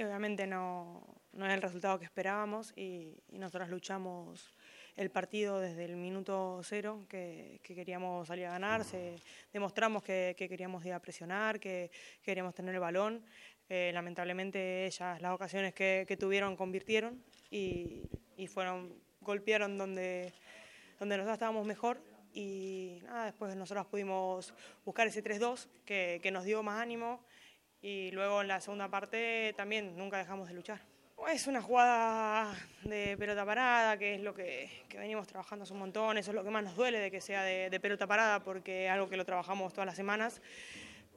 obviamente no, no es el resultado que esperábamos y, y nosotros luchamos el partido desde el minuto cero, que, queríamos salir a ganar, demostramos que, queríamos ir a presionar, que queríamos tener el balón. Eh, lamentablemente ellas las ocasiones que, tuvieron convirtieron y, fueron, golpearon donde, donde nosotros estábamos mejor y nada, después nosotros pudimos buscar ese 3-2 que nos dio más ánimo y luego en la segunda parte también nunca dejamos de luchar. Es una jugada de pelota parada, que es lo que, que, venimos trabajando hace un montón, eso es lo que más nos duele de que sea de, pelota parada, porque es algo que lo trabajamos todas las semanas,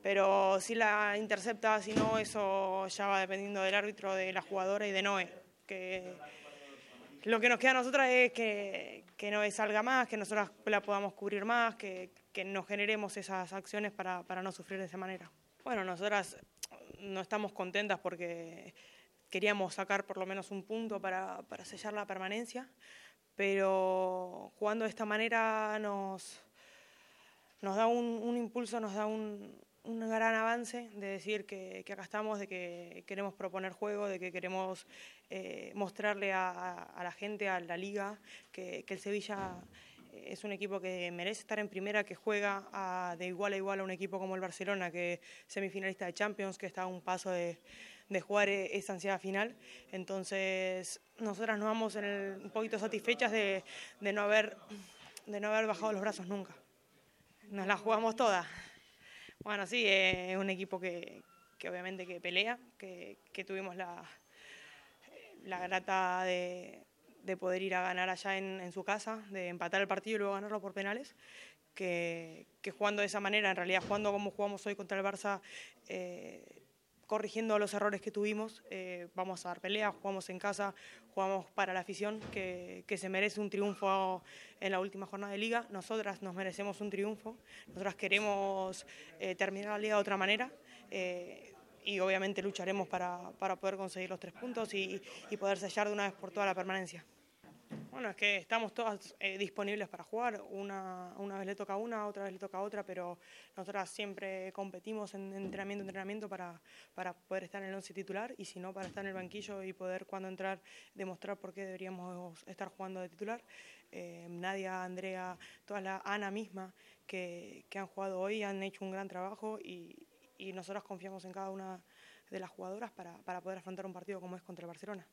pero si la intercepta, si no, eso ya va dependiendo del árbitro, de la jugadora y de Noé, que lo que nos queda a nosotras es que, que Noé salga más, que nosotras la podamos cubrir más, que, que nos generemos esas acciones para, para no sufrir de esa manera. Bueno, nosotras no estamos contentas porque queríamos sacar por lo menos un punto para, sellar la permanencia, pero cuando de esta manera nos, nos da un, impulso, nos da un, gran avance de decir que, que, acá estamos, de que queremos proponer juego, de que queremos eh, mostrarle a, la gente, a la liga, que, que el Sevilla es un equipo que merece estar en primera, que juega de igual a igual a un equipo como el Barcelona, que es semifinalista de Champions, que está a un paso de, jugar e, esa ansiedad final. Entonces, nosotras nos vamos un poquito satisfechas de, no haber, de no haber bajado los brazos nunca. Nos la jugamos todas. Bueno, sí, eh, es un equipo que, obviamente que pelea, que, tuvimos la, la grata de de poder ir a ganar allá en, su casa, de empatar el partido y luego ganarlo por penales, que, jugando de esa manera, en realidad jugando como jugamos hoy contra el Barça, eh, corrigiendo los errores que tuvimos, eh, vamos a dar pelea, jugamos en casa, jugamos para la afición, que, se merece un triunfo en la última jornada de liga. Nosotras nos merecemos un triunfo, nosotras queremos eh, terminar la liga de otra manera y obviamente lucharemos para, para, poder conseguir los tres puntos y, y, poder sellar de una vez por toda la permanencia. Bueno, es que estamos todas eh, disponibles para jugar, una, una, vez le toca una, otra vez le toca otra, pero nosotras siempre competimos en entrenamiento, entrenamiento para, para poder estar en el once titular y si no, para estar en el banquillo y poder cuando entrar demostrar por qué deberíamos estar jugando de titular. Eh, Nadia, Andrea, toda la Ana misma que, que han jugado hoy han hecho un gran trabajo y, y nosotros confiamos en cada una de las jugadoras para, para poder afrontar un partido como es contra el Barcelona.